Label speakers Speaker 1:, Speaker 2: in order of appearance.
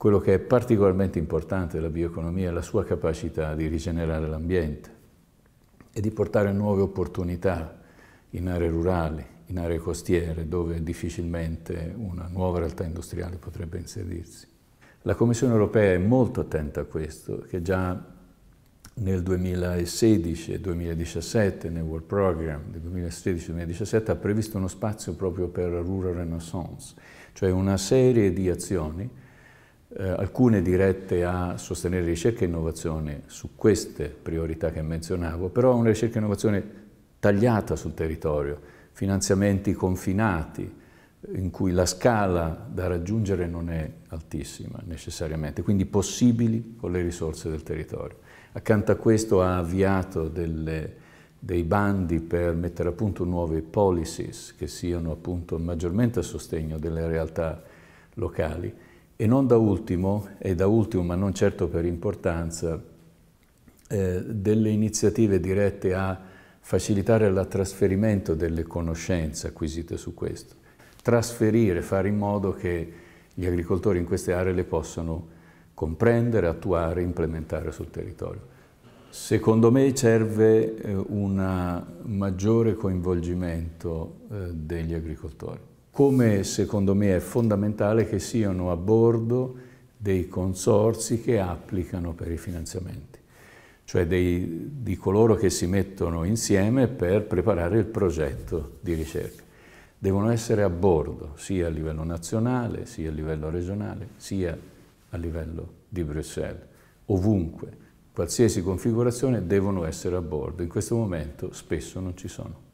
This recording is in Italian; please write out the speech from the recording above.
Speaker 1: Quello che è particolarmente importante della bioeconomia è la sua capacità di rigenerare l'ambiente e di portare nuove opportunità in aree rurali, in aree costiere, dove difficilmente una nuova realtà industriale potrebbe inserirsi. La Commissione europea è molto attenta a questo, che già nel 2016 e 2017, nel World Program del 2016-2017, ha previsto uno spazio proprio per Rural Renaissance, cioè una serie di azioni eh, alcune dirette a sostenere ricerca e innovazione su queste priorità che menzionavo, però una ricerca e innovazione tagliata sul territorio, finanziamenti confinati, in cui la scala da raggiungere non è altissima necessariamente, quindi possibili con le risorse del territorio. Accanto a questo ha avviato delle, dei bandi per mettere a punto nuove policies che siano appunto maggiormente a sostegno delle realtà locali e non da ultimo, e da ultimo ma non certo per importanza, eh, delle iniziative dirette a facilitare il trasferimento delle conoscenze acquisite su questo. Trasferire, fare in modo che gli agricoltori in queste aree le possano comprendere, attuare, implementare sul territorio. Secondo me serve eh, un maggiore coinvolgimento eh, degli agricoltori come secondo me è fondamentale che siano a bordo dei consorzi che applicano per i finanziamenti, cioè dei, di coloro che si mettono insieme per preparare il progetto di ricerca. Devono essere a bordo, sia a livello nazionale, sia a livello regionale, sia a livello di Bruxelles, ovunque, qualsiasi configurazione devono essere a bordo. In questo momento spesso non ci sono.